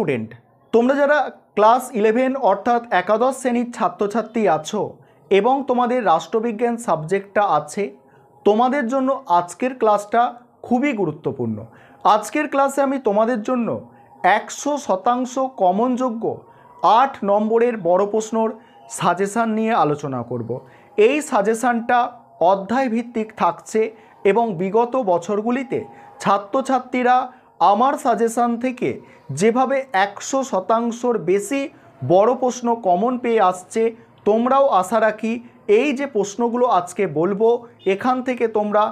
Student তোমরা যারা class eleven অর্থাৎ একাদশ শ্রেণীর ছাত্রছাত্রী আছো এবং তোমাদের রাষ্ট্রবিজ্ঞান সাবজেক্টটা আছে তোমাদের জন্য আজকের ক্লাসটা খুবই গুরুত্বপূর্ণ আজকের ক্লাসে আমি তোমাদের জন্য একশো শতাংশ কমনযোগ্য আট নম্বরের বড় প্রশ্নর সাজেশান নিয়ে আলোচনা করব। এই সাজেশানটা অধ্যায় ভিত্তিক থাকছে এবং বিগত বছরগুলিতে ছাত্রছাত্রীরা আমার সাজেশান থেকে যেভাবে একশো শতাংশর বেশি বড় প্রশ্ন কমন পেয়ে আসছে তোমরাও আশা রাখি এই যে প্রশ্নগুলো আজকে বলবো এখান থেকে তোমরা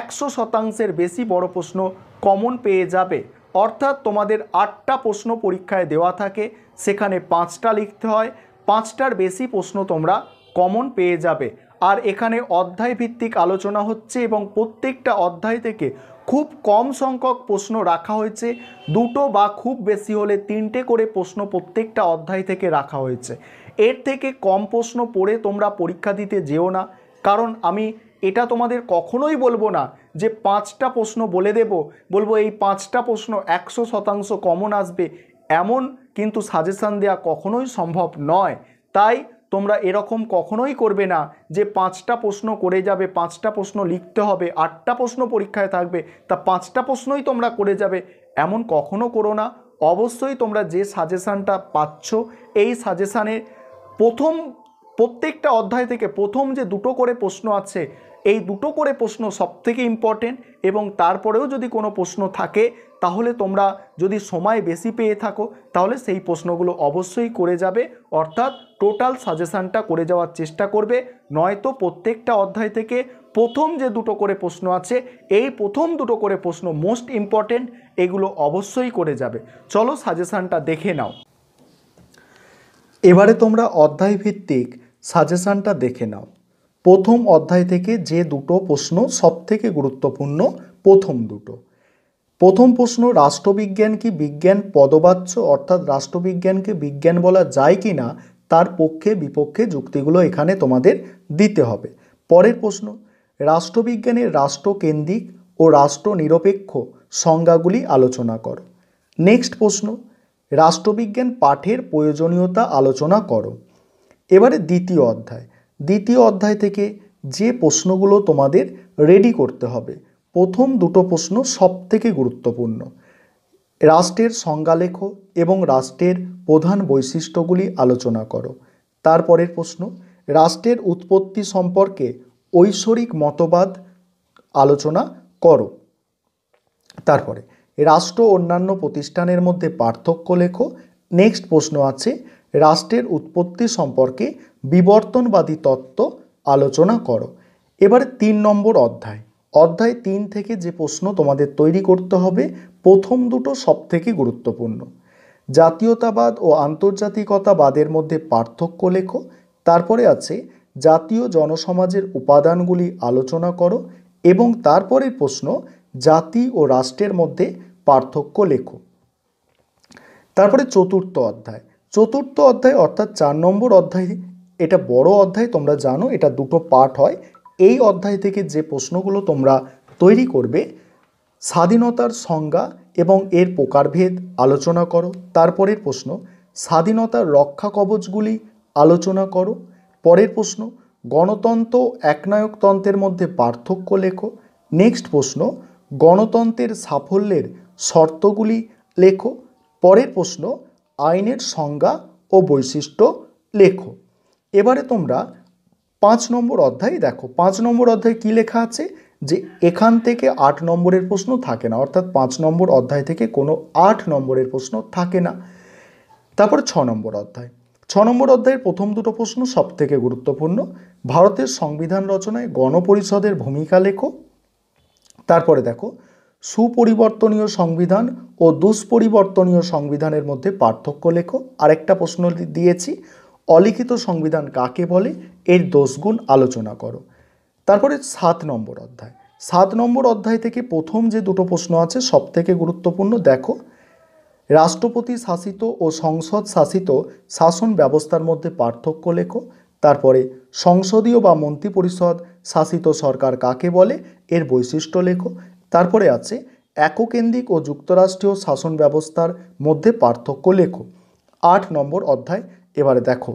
একশো শতাংশের বেশি বড় প্রশ্ন কমন পেয়ে যাবে অর্থাৎ তোমাদের আটটা প্রশ্ন পরীক্ষায় দেওয়া থাকে সেখানে পাঁচটা লিখতে হয় পাঁচটার বেশি প্রশ্ন তোমরা কমন পেয়ে যাবে আর এখানে অধ্যায় ভিত্তিক আলোচনা হচ্ছে এবং প্রত্যেকটা অধ্যায় থেকে খুব কম সংখ্যক প্রশ্ন রাখা হয়েছে দুটো বা খুব বেশি হলে তিনটে করে প্রশ্ন প্রত্যেকটা অধ্যায় থেকে রাখা হয়েছে এর থেকে কম প্রশ্ন পড়ে তোমরা পরীক্ষা দিতে যেও না কারণ আমি এটা তোমাদের কখনোই বলবো না যে পাঁচটা প্রশ্ন বলে দেব বলবো এই পাঁচটা প্রশ্ন একশো শতাংশ কমন আসবে এমন কিন্তু সাজেশান দেওয়া কখনোই সম্ভব নয় তাই তোমরা এরকম কখনোই করবে না যে পাঁচটা প্রশ্ন করে যাবে পাঁচটা প্রশ্ন লিখতে হবে আটটা প্রশ্ন পরীক্ষায় থাকবে তা পাঁচটা প্রশ্নই তোমরা করে যাবে এমন কখনো করো না অবশ্যই তোমরা যে সাজেশানটা পাচ্ছ এই সাজেশানে প্রথম প্রত্যেকটা অধ্যায় থেকে প্রথম যে দুটো করে প্রশ্ন আছে এই দুটো করে প্রশ্ন সবথেকে ইম্পর্টেন্ট এবং তারপরেও যদি কোনো প্রশ্ন থাকে তাহলে তোমরা যদি সময় বেশি পেয়ে থাকো তাহলে সেই প্রশ্নগুলো অবশ্যই করে যাবে অর্থাৎ টোটাল সাজেশানটা করে যাওয়ার চেষ্টা করবে নয়তো প্রত্যেকটা অধ্যায় থেকে প্রথম যে দুটো করে প্রশ্ন আছে এই প্রথম দুটো করে প্রশ্ন মোস্ট ইম্পর্টেন্ট এগুলো অবশ্যই করে যাবে চলো সাজেশানটা দেখে নাও এবারে তোমরা অধ্যায় ভিত্তিক সাজেশানটা দেখে নাও প্রথম অধ্যায় থেকে যে দুটো প্রশ্ন সবথেকে গুরুত্বপূর্ণ প্রথম দুটো প্রথম প্রশ্ন রাষ্ট্রবিজ্ঞান কি বিজ্ঞান পদবাচ্য অর্থাৎ রাষ্ট্রবিজ্ঞানকে বিজ্ঞান বলা যায় কি না তার পক্ষে বিপক্ষে যুক্তিগুলো এখানে তোমাদের দিতে হবে পরের প্রশ্ন রাষ্ট্রবিজ্ঞানের রাষ্ট্রকেন্দ্রিক ও রাষ্ট্র নিরপেক্ষ সংজ্ঞাগুলি আলোচনা করো নেক্সট প্রশ্ন রাষ্ট্রবিজ্ঞান পাঠের প্রয়োজনীয়তা আলোচনা করো এবারে দ্বিতীয় অধ্যায় দ্বিতীয় অধ্যায় থেকে যে প্রশ্নগুলো তোমাদের রেডি করতে হবে প্রথম দুটো প্রশ্ন সবথেকে গুরুত্বপূর্ণ রাষ্ট্রের সংজ্ঞালেখ এবং রাষ্ট্রের প্রধান বৈশিষ্ট্যগুলি আলোচনা করো তারপরের প্রশ্ন রাষ্ট্রের উৎপত্তি সম্পর্কে ঐশ্বরিক মতবাদ আলোচনা করো তারপরে রাষ্ট্র অন্যান্য প্রতিষ্ঠানের মধ্যে পার্থক্য লেখো নেক্সট প্রশ্ন আছে রাষ্ট্রের উৎপত্তি সম্পর্কে বিবর্তনবাদী তত্ত্ব আলোচনা করো এবার তিন নম্বর অধ্যায় অধ্যায় তিন থেকে যে প্রশ্ন তোমাদের তৈরি করতে হবে প্রথম দুটো সবথেকে গুরুত্বপূর্ণ জাতীয়তাবাদ ও আন্তর্জাতিকতাবাদের মধ্যে পার্থক্য লেখো তারপরে আছে জাতীয় জনসমাজের উপাদানগুলি আলোচনা করো এবং তারপরের প্রশ্ন জাতি ও রাষ্ট্রের মধ্যে পার্থক্য লেখো তারপরে চতুর্থ অধ্যায় চতুর্থ অধ্যায় অর্থাৎ চার নম্বর অধ্যায় এটা বড় অধ্যায় তোমরা জানো এটা দুটো পার্ট হয় এই অধ্যায় থেকে যে প্রশ্নগুলো তোমরা তৈরি করবে স্বাধীনতার সংজ্ঞা এবং এর প্রকারভেদ আলোচনা করো তারপরের প্রশ্ন স্বাধীনতার রক্ষা কবচগুলি আলোচনা করো পরের প্রশ্ন গণতন্ত্র একনায়কতন্ত্রের মধ্যে পার্থক্য লেখো নেক্সট প্রশ্ন গণতন্ত্রের সাফল্যের শর্তগুলি লেখো পরের প্রশ্ন আইনের সংজ্ঞা ও বৈশিষ্ট্য লেখো এবারে তোমরা পাঁচ নম্বর অধ্যায় দেখো পাঁচ নম্বর অধ্যায় কি লেখা আছে যে এখান থেকে আট নম্বরের প্রশ্ন থাকে না অর্থাৎ পাঁচ নম্বর অধ্যায় থেকে কোনো আট নম্বরের প্রশ্ন থাকে না তারপর ছ নম্বর অধ্যায় ছ নম্বর অধ্যায়ের প্রথম দুটো প্রশ্ন সব থেকে গুরুত্বপূর্ণ ভারতের সংবিধান রচনায় গণপরিষদের ভূমিকা লেখো তারপরে দেখো সুপরিবর্তনীয় সংবিধান ও দুষ্পরিবর্তনীয় সংবিধানের মধ্যে পার্থক্য লেখো আরেকটা প্রশ্ন দিয়েছি অলিখিত সংবিধান কাকে বলে এর দোষগুণ আলোচনা করো তারপরে সাত নম্বর অধ্যায় সাত নম্বর অধ্যায় থেকে প্রথম যে দুটো প্রশ্ন আছে সব থেকে গুরুত্বপূর্ণ দেখো রাষ্ট্রপতি শাসিত ও সংসদ শাসিত শাসন ব্যবস্থার মধ্যে পার্থক্য লেখো তারপরে সংসদীয় বা মন্ত্রী পরিষদ শাসিত সরকার কাকে বলে এর বৈশিষ্ট্য লেখো তারপরে আছে এককেন্দ্রিক ও যুক্তরাষ্ট্রীয় শাসন ব্যবস্থার মধ্যে পার্থক্য লেখো আট নম্বর অধ্যায় এবারে দেখো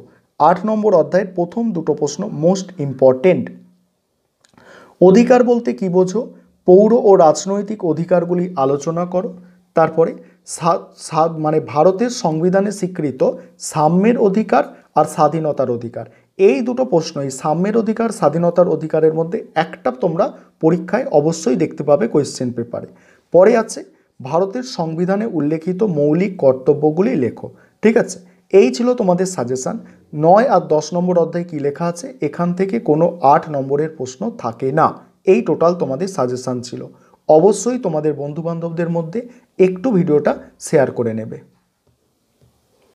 আট নম্বর অধ্যায়ের প্রথম দুটো প্রশ্ন মোস্ট ইম্পর্টেন্ট অধিকার বলতে কি বোঝো পৌর ও রাজনৈতিক অধিকারগুলি আলোচনা করো তারপরে মানে ভারতের সংবিধানে স্বীকৃত সাম্যের অধিকার আর স্বাধীনতার অধিকার এই দুটো প্রশ্ন এই সাম্যের অধিকার স্বাধীনতার অধিকারের মধ্যে একটা তোমরা পরীক্ষায় অবশ্যই দেখতে পাবে কোয়েশ্চেন পেপারে পরে আছে ভারতের সংবিধানে উল্লেখিত মৌলিক কর্তব্যগুলি লেখো ঠিক আছে এই ছিল তোমাদের সাজেশান নয় আর দশ নম্বর অধ্যায় কি লেখা আছে এখান থেকে কোনো আট নম্বরের প্রশ্ন থাকে না এই টোটাল তোমাদের সাজেশান ছিল অবশ্যই তোমাদের বন্ধুবান্ধবদের মধ্যে একটু ভিডিওটা শেয়ার করে নেবে